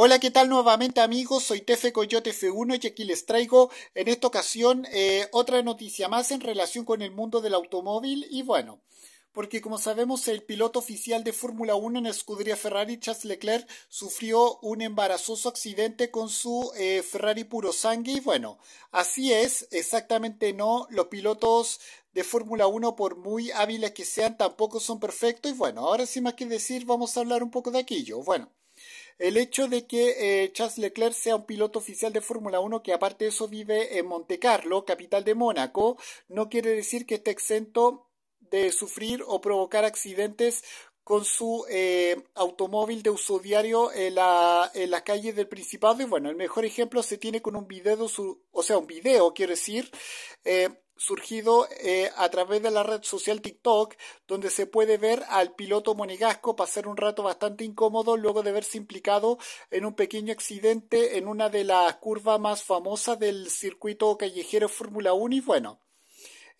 Hola, ¿qué tal nuevamente amigos? Soy Tefe Coyote F1 y aquí les traigo en esta ocasión eh, otra noticia más en relación con el mundo del automóvil y bueno, porque como sabemos el piloto oficial de Fórmula 1 en la escudería Ferrari, Charles Leclerc, sufrió un embarazoso accidente con su eh, Ferrari puro sangue y bueno, así es, exactamente no, los pilotos de Fórmula 1, por muy hábiles que sean, tampoco son perfectos. Y bueno, ahora sin más que decir, vamos a hablar un poco de aquello. Bueno, el hecho de que eh, Charles Leclerc sea un piloto oficial de Fórmula 1 que aparte de eso vive en Monte Carlo, capital de Mónaco, no quiere decir que esté exento de sufrir o provocar accidentes con su eh, automóvil de uso diario en, la, en las calles del Principado. Y bueno, el mejor ejemplo se tiene con un video, su, o sea, un video, quiero decir, eh, surgido eh, a través de la red social TikTok, donde se puede ver al piloto monegasco pasar un rato bastante incómodo luego de verse implicado en un pequeño accidente en una de las curvas más famosas del circuito callejero Fórmula 1 y bueno.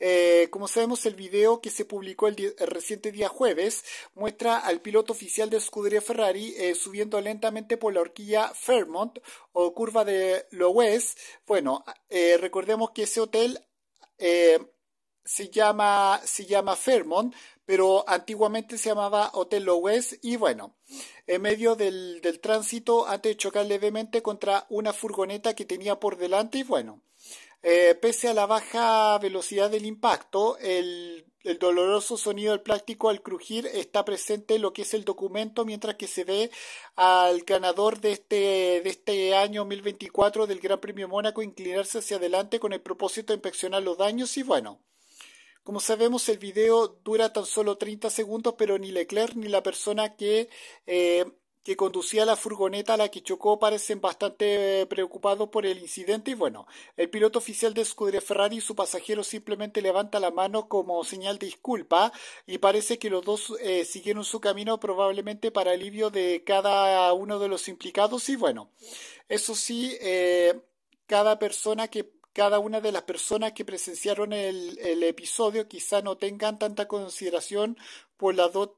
Eh, como sabemos, el video que se publicó el, reciente día jueves muestra al piloto oficial de escudería Ferrari eh, subiendo lentamente por la horquilla Fairmont o curva de west Bueno, recordemos que ese hotel eh, se, llama, se llama Fairmont, pero antiguamente se llamaba Hotel West y bueno, en medio del, tránsito, antes de chocar levemente contra una furgoneta que tenía por delante y bueno, eh, pese a la baja velocidad del impacto, el el doloroso sonido del plástico al crujir está presente en lo que es el documento, mientras que se ve al ganador de este, de este año 2024 del Gran Premio Mónaco inclinarse hacia adelante con el propósito de inspeccionar los daños y bueno. Como sabemos, el video dura tan solo 30 segundos, pero ni Leclerc ni la persona que eh, que conducía la furgoneta a la que chocó parecen bastante eh, preocupados por el incidente y bueno, el piloto oficial de Scuderia Ferrari y su pasajero simplemente levanta la mano como señal de disculpa y parece que los dos eh, siguieron su camino probablemente para alivio de cada uno de los implicados y bueno, eso sí, eh, cada persona que cada una de las personas que presenciaron el, episodio quizá no tengan tanta consideración por la, por,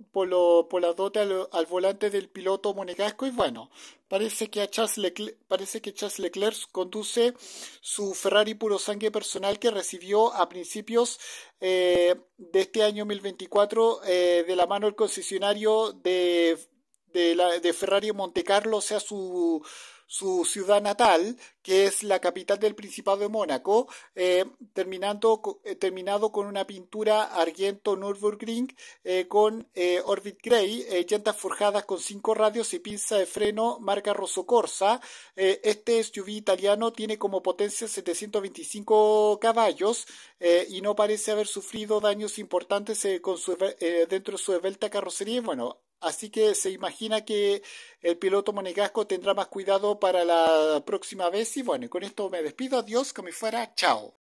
por dote al, volante del piloto monegasco y bueno, parece que, a Charles Leclerc, parece que Charles Leclerc conduce su Ferrari puro sangre personal que recibió a principios eh, de este año 2024 eh, de la mano del concesionario de, de, de Ferrari Montecarlo, o sea, su su ciudad natal, que es la capital del Principado de Mónaco, eh, terminando, eh, terminado con una pintura argento Nürburgring eh, con Orbit Grey, llantas forjadas con cinco radios y pinza de freno marca Rosso Corsa. este SUV italiano tiene como potencia 725 caballos y no parece haber sufrido daños importantes dentro de su esbelta carrocería. Bueno, Así que se imagina que el piloto monegasco tendrá más cuidado para la próxima vez. Y bueno, con esto me despido. Adiós, que me fuera. Chao.